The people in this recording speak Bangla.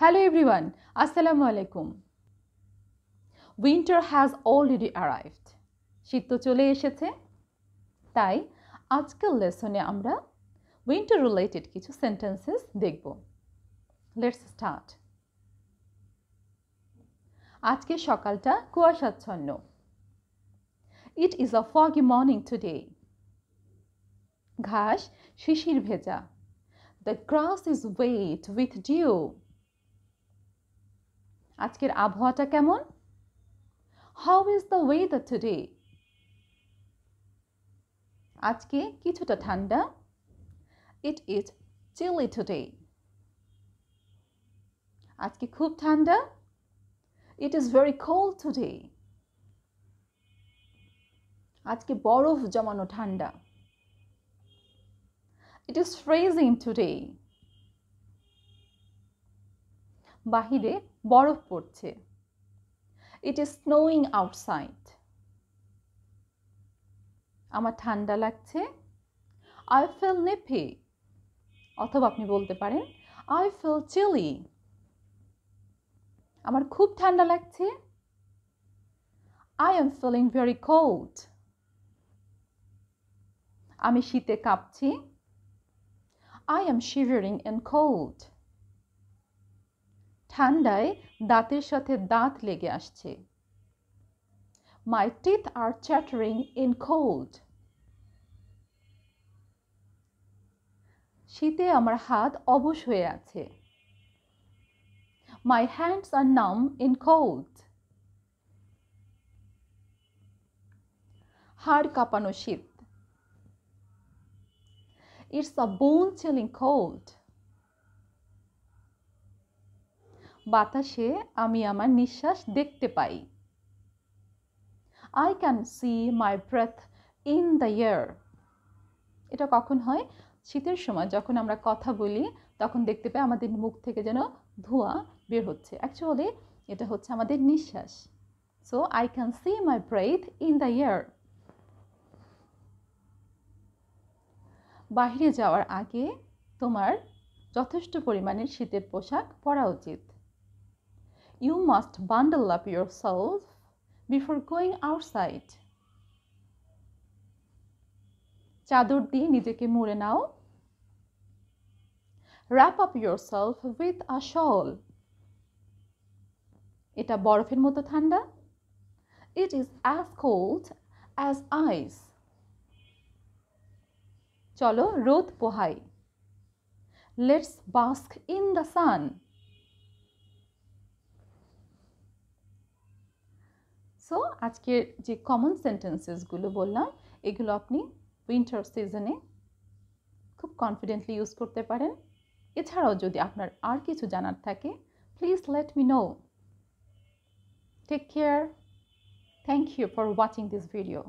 হ্যালো এভরিওয়ান আসসালামু আলাইকুম উইন্টার হ্যাজ অলরেডি অ্যারাইভড শীত তো চলে এসেছে তাই আজকের লেসনে আমরা উইন্টার রিলেটেড কিছু সেন্টেন্সেস দেখব লেটস স্টার্ট আজকে সকালটা কুয়াশাচ্ছন্ন it is a foggy morning today ঘাস শিশির ভেজা the grass is wet with dew আজকের আবহাওয়াটা কেমন how is the weather today আজকে কিছুটা ঠান্ডা ইট ইজ চিলি টুডে আজকে খুব ঠান্ডা it is very cold today আজকে বরফ জমানো ঠান্ডা It is ফ্রেজিং today. বাহিরে বরফ পড়ছে ইট ইজ স্নোয়িং আউটসাইড আমার ঠান্ডা লাগছে আই ফিল নেফি অথবা আপনি বলতে পারেন আই ফিল চিলি আমার খুব ঠান্ডা লাগছে I am feeling very cold আমি শীতে কাঁপছি I am shivering and cold. ঠান্ডায় দাঁতের সাথে দাঁত লেগে আসছে my teeth are chattering in cold শীতে আমার হাত অবশ হয়ে আছে মাই হ্যান্ডস আর নাম ইন কোল্ড হাড় কাঁপানো শীত it's a bone chilling cold. বাতাসে আমি আমার নিঃশ্বাস দেখতে পাই I can see my breath in the air এটা কখন হয় শীতের সময় যখন আমরা কথা বলি তখন দেখতে পাই আমাদের মুখ থেকে যেন ধোঁয়া বের হচ্ছে অ্যাকচুয়ালি এটা হচ্ছে আমাদের নিঃশ্বাস so I can see my breath in the air বাহিরে যাওয়ার আগে তোমার যথেষ্ট পরিমাণের শীতের পোশাক পরা উচিত you must bundle up yourself before going outside. চাদর দিয়ে নিজেকে মুড়ে নাও wrap up yourself with a shawl. এটা বরফের মতো ঠান্ডা it is as cold as ice চলো রোদ পোহাই let's bask in the sun so আজকের যে কমন সেন্টেন্সেসগুলো বললাম এগুলো আপনি উইন্টার সিজনে খুব কনফিডেন্টলি ইউজ করতে পারেন এছাড়াও যদি আপনার আর কিছু জানার থাকে please let me know take care thank you for watching this video